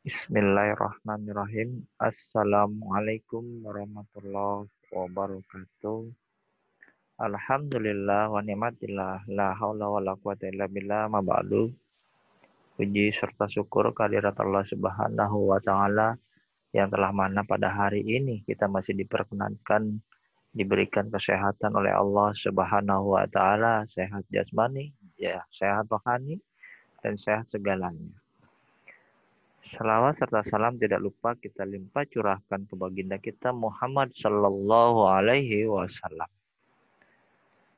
Bismillahirrahmanirrahim. Assalamualaikum warahmatullahi wabarakatuh. Alhamdulillah wa ni'matillah la haula wa la quwata illa billah ma ba'du. Puji serta syukur kehadirat Allah Subhanahu wa taala yang telah mana pada hari ini kita masih diperkenankan diberikan kesehatan oleh Allah Subhanahu wa taala, sehat jasmani, ya, sehat rohani dan sehat segalanya. Salawat serta salam tidak lupa kita limpah curahkan ke baginda kita Muhammad Sallallahu Alaihi Wasallam.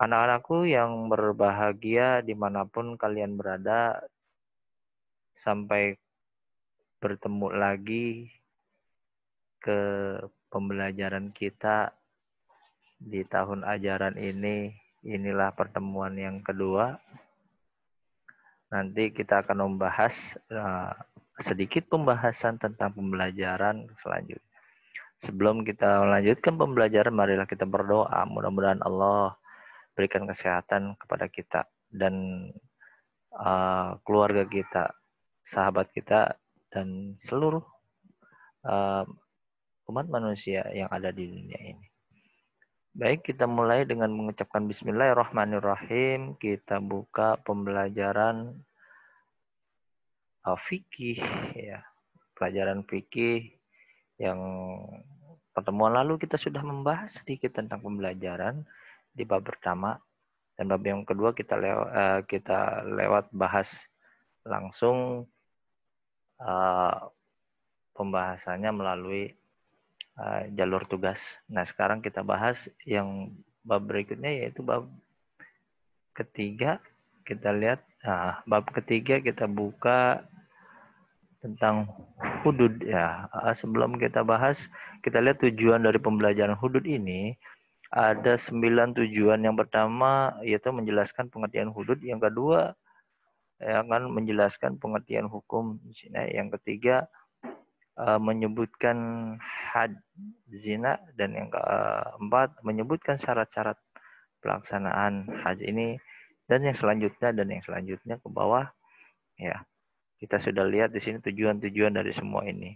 Anak-anakku yang berbahagia dimanapun kalian berada, sampai bertemu lagi ke pembelajaran kita di tahun ajaran ini. Inilah pertemuan yang kedua. Nanti kita akan membahas uh, sedikit pembahasan tentang pembelajaran selanjutnya. Sebelum kita melanjutkan pembelajaran, marilah kita berdoa. Mudah-mudahan Allah berikan kesehatan kepada kita dan uh, keluarga kita, sahabat kita, dan seluruh uh, umat manusia yang ada di dunia ini. Baik, kita mulai dengan mengucapkan bismillahirrahmanirrahim. Kita buka pembelajaran uh, fikih ya pelajaran fikih yang pertemuan lalu kita sudah membahas sedikit tentang pembelajaran di bab pertama dan bab yang kedua kita lewat uh, eh, kita lewat bahas langsung uh, pembahasannya melalui uh, jalur tugas. Nah sekarang kita bahas yang bab berikutnya yaitu bab ketiga kita lihat nah, bab ketiga kita buka tentang hudud ya. Ah, sebelum kita bahas, kita lihat tujuan dari pembelajaran hudud ini ada sembilan tujuan. Yang pertama yaitu menjelaskan pengertian hudud. Yang kedua akan menjelaskan pengertian hukum zina. Yang ketiga ah, menyebutkan had zina dan yang keempat menyebutkan syarat-syarat pelaksanaan haji ini dan yang selanjutnya dan yang selanjutnya ke bawah ya kita sudah lihat di sini tujuan-tujuan dari semua ini.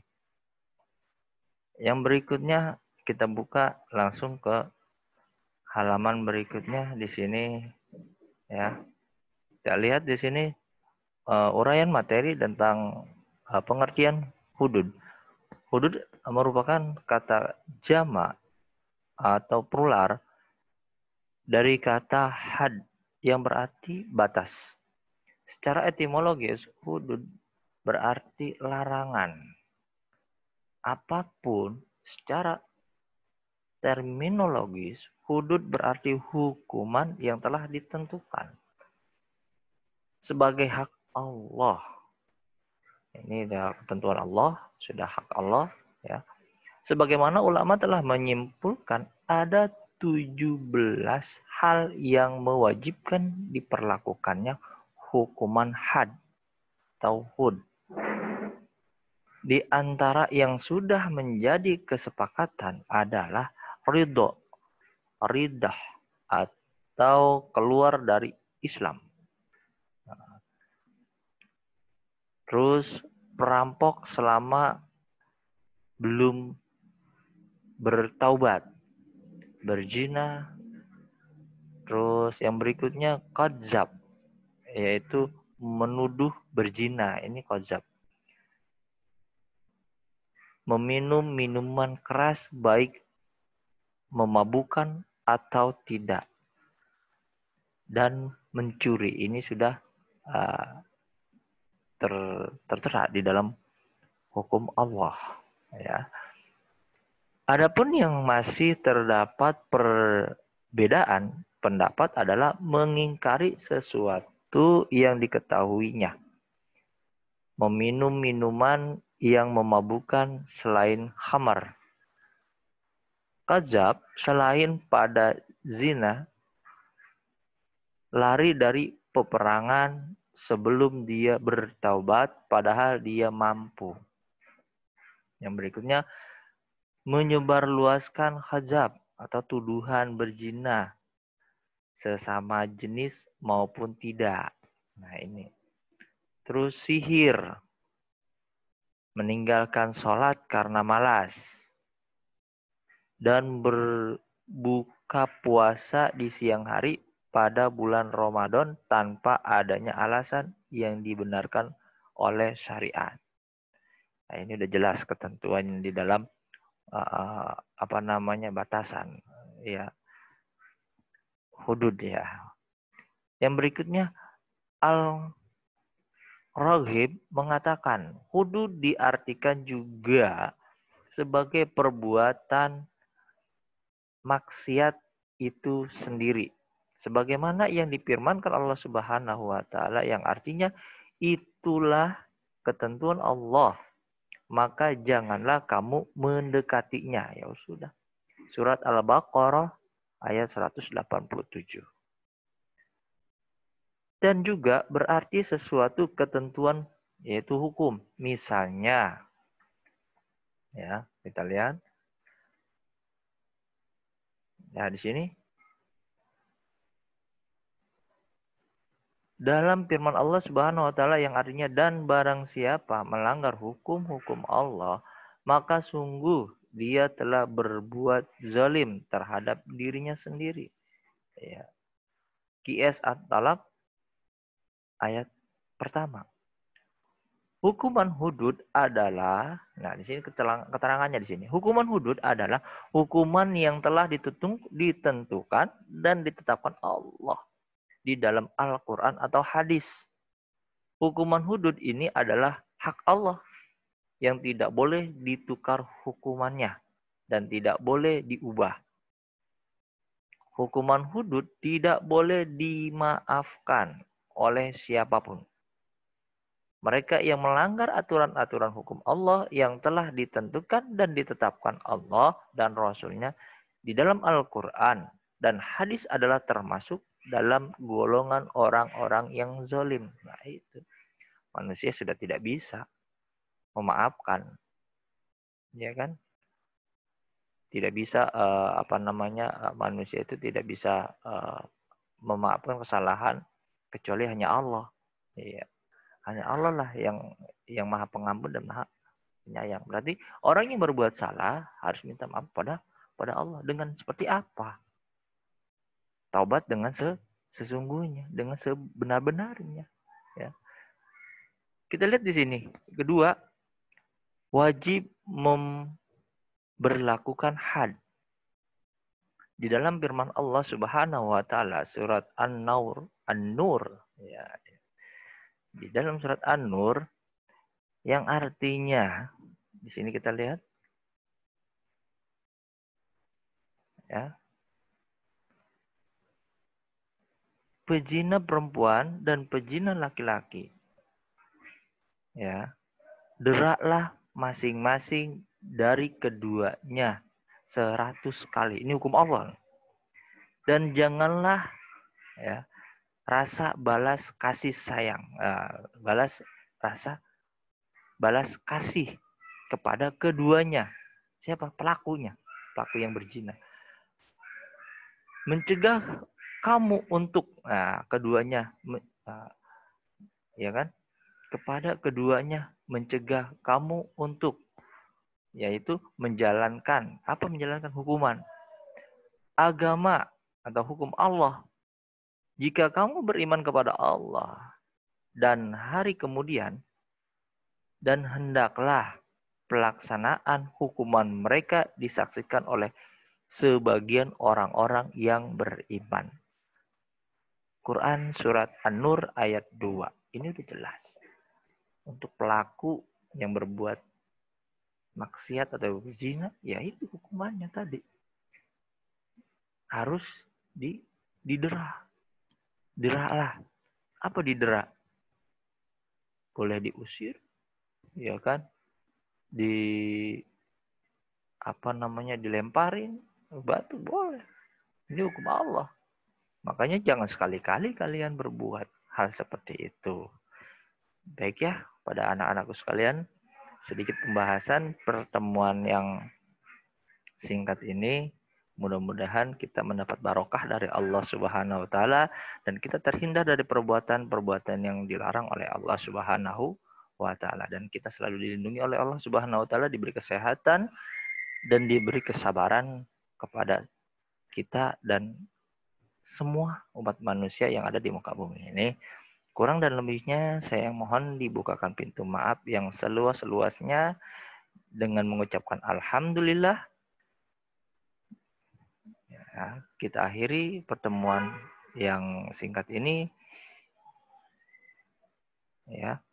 Yang berikutnya kita buka langsung ke halaman berikutnya di sini ya. Kita lihat di sini uh, uraian materi tentang uh, pengertian hudud. Hudud merupakan kata jama atau prular dari kata had yang berarti batas. Secara etimologis, hudud berarti larangan. Apapun secara terminologis, hudud berarti hukuman yang telah ditentukan sebagai hak Allah. Ini adalah ketentuan Allah, sudah hak Allah ya. Sebagaimana ulama telah menyimpulkan ada 17 hal yang mewajibkan diperlakukannya hukuman had atau hud. Di antara yang sudah menjadi kesepakatan adalah ridho, ridah, atau keluar dari Islam. Terus perampok selama belum bertaubat, berzina, terus yang berikutnya kadzab, yaitu menuduh berzina ini kozab meminum minuman keras baik memabukan atau tidak dan mencuri ini sudah uh, ter, tertera di dalam hukum Allah ya Adapun yang masih terdapat perbedaan pendapat adalah mengingkari sesuatu sesuatu yang diketahuinya. Meminum minuman yang memabukkan selain khamar Kazab selain pada zina, lari dari peperangan sebelum dia bertaubat padahal dia mampu. Yang berikutnya, menyebarluaskan hajab atau tuduhan berzina sesama jenis maupun tidak. Nah, ini. Terus sihir. Meninggalkan sholat karena malas. Dan berbuka puasa di siang hari pada bulan Ramadan tanpa adanya alasan yang dibenarkan oleh syariat. Nah, ini udah jelas ketentuannya di dalam uh, apa namanya batasan ya hudud ya. Yang berikutnya al Rohib mengatakan hudud diartikan juga sebagai perbuatan maksiat itu sendiri. Sebagaimana yang dipirmankan Allah Subhanahu wa taala yang artinya itulah ketentuan Allah. Maka janganlah kamu mendekatinya. Ya sudah. Surat Al-Baqarah ayat 187. Dan juga berarti sesuatu ketentuan yaitu hukum. Misalnya, ya kita lihat. Nah di sini dalam firman Allah Subhanahu wa taala yang artinya dan barang siapa melanggar hukum-hukum Allah maka sungguh dia telah berbuat zalim terhadap dirinya sendiri. Ya. Qiyas At-Talak ayat pertama. Hukuman hudud adalah, nah di sini keterangannya di sini. Hukuman hudud adalah hukuman yang telah ditutung, ditentukan dan ditetapkan Allah di dalam Al-Quran atau hadis. Hukuman hudud ini adalah hak Allah yang tidak boleh ditukar hukumannya dan tidak boleh diubah. Hukuman hudud tidak boleh dimaafkan oleh siapapun. Mereka yang melanggar aturan-aturan hukum Allah yang telah ditentukan dan ditetapkan Allah dan Rasulnya di dalam Al-Quran dan hadis adalah termasuk dalam golongan orang-orang yang zolim. Nah itu. Manusia sudah tidak bisa memaafkan ya kan tidak bisa uh, apa namanya eh, manusia itu tidak bisa uh, memaafkan kesalahan kecuali hanya Allah ya hanya Allah lah yang yang maha pengampun dan maha penyayang berarti orang yang berbuat salah harus minta maaf pada pada Allah dengan seperti apa taubat dengan se, sesungguhnya dengan sebenar-benarnya ya kita lihat di sini kedua wajib memberlakukan had. Di dalam firman Allah Subhanahu wa taala surat An-Nur, An-Nur ya, ya. Di dalam surat An-Nur yang artinya di sini kita lihat ya. Pejina perempuan dan pejina laki-laki. Ya. Deraklah masing-masing dari keduanya seratus kali. Ini hukum Allah. Dan janganlah ya, rasa balas kasih sayang, uh, balas rasa balas kasih kepada keduanya. Siapa pelakunya? Pelaku yang berzina. Mencegah kamu untuk uh, keduanya, uh, ya kan? Kepada keduanya mencegah kamu untuk yaitu menjalankan apa menjalankan hukuman agama atau hukum Allah jika kamu beriman kepada Allah dan hari kemudian dan hendaklah pelaksanaan hukuman mereka disaksikan oleh sebagian orang-orang yang beriman. Quran Surat An-Nur ayat 2. Ini udah jelas untuk pelaku yang berbuat maksiat atau zina, ya itu hukumannya tadi. Harus di didera. Dera lah. Apa didera? Boleh diusir, ya kan? Di apa namanya dilemparin batu boleh. Ini hukum Allah. Makanya jangan sekali-kali kalian berbuat hal seperti itu. Baik ya, pada anak-anakku sekalian. Sedikit pembahasan pertemuan yang singkat ini mudah-mudahan kita mendapat barokah dari Allah Subhanahu wa taala dan kita terhindar dari perbuatan-perbuatan yang dilarang oleh Allah Subhanahu wa taala dan kita selalu dilindungi oleh Allah Subhanahu wa taala diberi kesehatan dan diberi kesabaran kepada kita dan semua umat manusia yang ada di muka bumi ini. Kurang dan lebihnya saya mohon dibukakan pintu maaf yang seluas-luasnya dengan mengucapkan alhamdulillah. Ya, kita akhiri pertemuan yang singkat ini. Ya.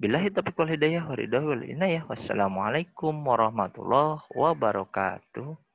Bila taufiq wal hidayah wa ridha wal inayah. Wassalamualaikum warahmatullahi wabarakatuh.